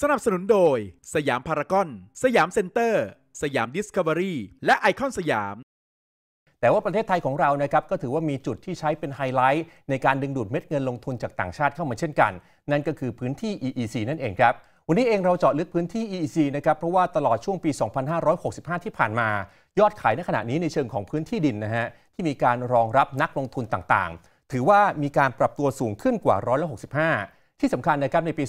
สนับสนุนโดย สยามพารากอนสยามเซ็นเตอร์ สยามดิสคัฟเวอรี่ และไอคอนสยาม แต่ว่าประเทศไทยของเรานะครับก็ถือว่ามีจุดที่ใช้เป็นไฮไลท์ ในการดึงดูดเม็ดเงินลงทุนจากต่างชาติเข้ามาเช่นกัน นั่นก็คือพื้นที่ EEC นั่นเองครับวันนี้เองเราเจาะลึกพื้นที่ EEC นะครับเพราะว่าตลอดช่วงปี 2565 ที่ผ่านมา ยอดขายในขณะนี้ในเชิงของพื้นที่ดินนะฮะที่มีการรองรับนักลงทุนต่างๆ ถือว่ามีการปรับตัวสูงขึ้นกว่าร้อยละ65ที่สำคัญนะครับในปี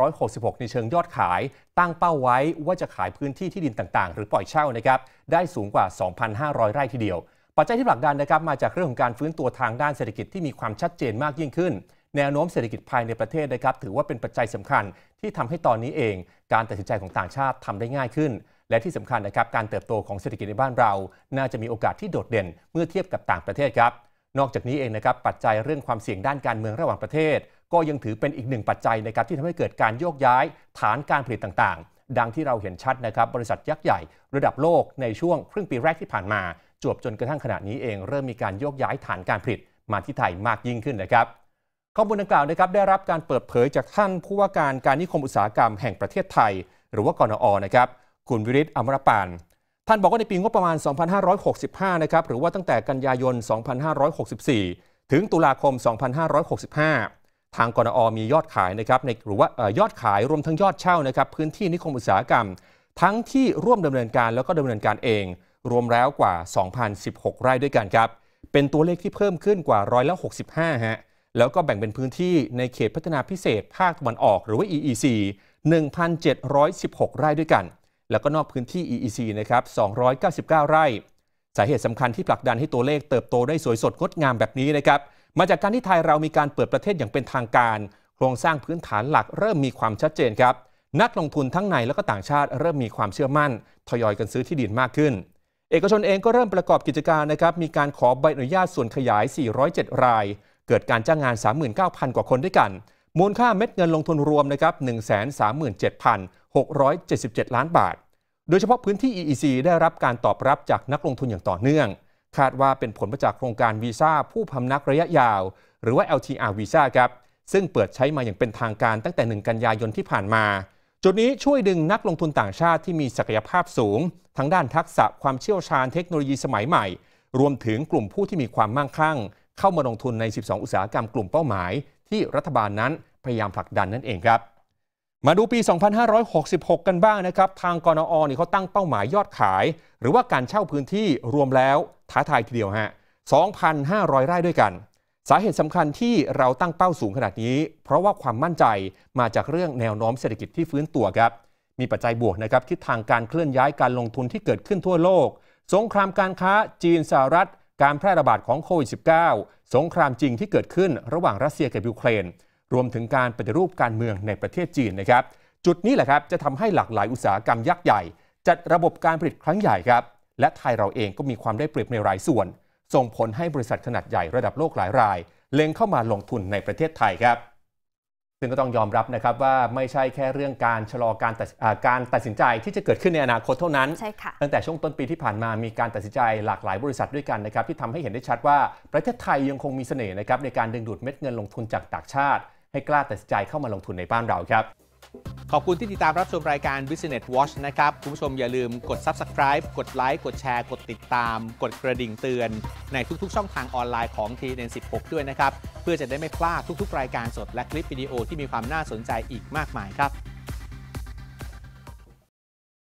2566 ในเชิงยอดขาย ตั้งเป้าไว้ว่าจะขายพื้นที่ที่ดินต่างๆ หรือปล่อยเช่านะครับได้สูงกว่า 2,500 ไร่ทีเดียว ปัจจัยที่ผลักดันนะครับมาจากเรื่องของการฟื้นตัวทางด้านเศรษฐกิจที่มีความชัดเจนมากยิ่งขึ้น แนวโน้มเศรษฐกิจภายในประเทศนะครับถือว่าเป็นปัจจัยสำคัญที่ทำให้ตอนนี้เอง การตัดสินใจของต่างชาติทำได้ง่ายขึ้น และที่สำคัญนะครับการเติบโตของเศรษฐกิจในบ้านเรา น่าจะมีโอกาสที่โดดเด่นเมื่อเทียบกับต่างประเทศครับนอกจากนี้เองนะครับปัจจัยเรื่องความเสี่ยงด้านการเมืองระหว่างประเทศก็ยังถือเป็นอีกหนึ่งปัจจัยนะครับที่ทำให้เกิดการโยกย้ายฐานการผลิตต่างๆ ดังที่เราเห็นชัดนะครับ บริษัทยักษ์ใหญ่ ระดับโลกในช่วงครึ่งปีแรกที่ผ่านมา จวบจนกระทั่งขณะนี้เองเริ่มมีการโยกย้ายฐานการผลิตมาที่ไทยมากยิ่งขึ้นนะครับข้อมูลดังกล่าวนะครับได้รับการเปิดเผยจากท่านผู้ว่าการการนิคมอุตสาหกรรมแห่งประเทศไทย หรือว่ากนอนะครับคุณวิริศอมรปานท่านบอกว่าในปีงบประมาณ 2565นะครับหรือว่าตั้งแต่กันยายน 2564 ถึงตุลาคม 2565ทางกรออมียอดขายนะครับในหรือว่ายอดขายรวมทั้งยอดเช่านะครับพื้นที่นิคมอุตสาหกรรม ทั้งที่ร่วมดำเนินการแล้วก็ดำเนินการเองรวมแล้วกว่า 2,016 ไร่ด้วยกันครับ เป็นตัวเลขที่เพิ่มขึ้นกว่าร้อยละ65ฮะแล้วก็แบ่งเป็นพื้นที่ในเขตพัฒนาพิเศษภาคตะวันออก หรือว่า EEC 1,716 ไร่ด้วยกัน แล้วก็นอกพื้นที่ EEC นะครับ299 ไร่สาเหตุสำคัญที่ผลักดันให้ตัวเลขเติบโตได้สวยสดงดงามแบบนี้นะครับมาจากการที่ไทยเรามีการเปิดประเทศอย่างเป็นทางการโครงสร้างพื้นฐานหลักเริ่มมีความชัดเจนครับ นักลงทุนทั้งในและก็ต่างชาติเริ่มมีความเชื่อมั่นทยอยกันซื้อที่ดินมากขึ้น เอกชนเองก็เริ่มประกอบกิจการนะครับ มีการขอใบอนุญาตส่วนขยาย 407 ราย เกิดการจ้างงาน 39,000 กว่าคนด้วยกัน มูลค่าเม็ดเงินลงทุนรวมนะครับ137,677 ล้านบาท โดยเฉพาะพื้นที่ EEC ได้รับการตอบรับจากนักลงทุนอย่างต่อเนื่องคาดว่าเป็นผลมาจากโครงการวีซ่า ผู้พำนักระยะยาว หรือว่า LTR วีซ่าครับ ซึ่งเปิดใช้มาอย่างเป็นทางการตั้งแต่ 1 กันยายนที่ผ่านมา จุดนี้ช่วยดึงนักลงทุนต่างชาติที่มีศักยภาพสูง ทั้งด้านทักษะ ความเชี่ยวชาญเทคโนโลยีสมัยใหม่ รวมถึงกลุ่มผู้ที่มีความมั่งคั่ง เข้ามาลงทุนใน12อุตสาหกรรมกลุ่มเป้าหมาย ที่รัฐบาลนั้นพยายามผลักดันนั่นเองครับมาดูปี 2566 กันบ้างนะครับ ทางกนอนี่เขาตั้งเป้าหมายยอดขาย หรือว่าการเช่าพื้นที่รวมแล้วท้าทายทีเดียว ฮะ 2,500 ไร่ด้วยกัน สาเหตุสำคัญที่เราตั้งเป้าสูงขนาดนี้ เพราะว่าความมั่นใจมาจากเรื่องแนวโน้มเศรษฐกิจที่ฟื้นตัวครับ มีปัจจัยบวกนะครับทิศทางการเคลื่อนย้ายการลงทุนที่เกิดขึ้นทั่วโลก สงครามการค้าจีนสหรัฐการแพร่ระบาดของโควิด -19 สงครามจริงที่เกิดขึ้นระหว่างรัสเซียกับยูเครนรวมถึงการปฏิรูปการเมืองในประเทศจีนนะครับ จุดนี้แหละครับจะทำให้หลากหลายอุตสาหกรรมยักษ์ใหญ่จัดระบบการผลิตครั้งใหญ่ครับและไทยเราเองก็มีความได้เปรียบในหลายส่วน ส่งผลให้บริษัทขนาดใหญ่ระดับโลกหลายราย เล็งเข้ามาลงทุนในประเทศไทยครับ ซึ่งก็ต้องยอมรับนะครับ ว่าไม่ใช่แค่เรื่องการชะลอการตัดการตัดสินใจที่จะเกิดขึ้นในอนาคตเท่านั้น ตั้งแต่ช่วงต้นปีที่ผ่านมามีการตัดสินใจหลากหลายบริษัทด้วยกันนะครับที่ทำให้เห็นได้ชัดว่าประเทศไทยยังคงมีเสน่ห์นะครับในการดึงดูดเม็ดเงินลงทุนจากต่างชาติ ให้กล้าตัดสินใจเข้ามาลงทุนในบ้านเราครับขอบคุณที่ติดตามรับชมรายการ Business Watch นะครับ คุณผู้ชมอย่าลืมกด Subscribe กดไลค์กดแชร์ กดติดตาม กดกระดิ่งเตือน ในทุกๆ ช่องทางออนไลน์ของ t n 16ด้วยนะครับ เพื่อจะได้ไม่พลาดทุกๆ รายการสดและคลิปวิดีโอที่มีความน่าสนใจอีกมากมายครับ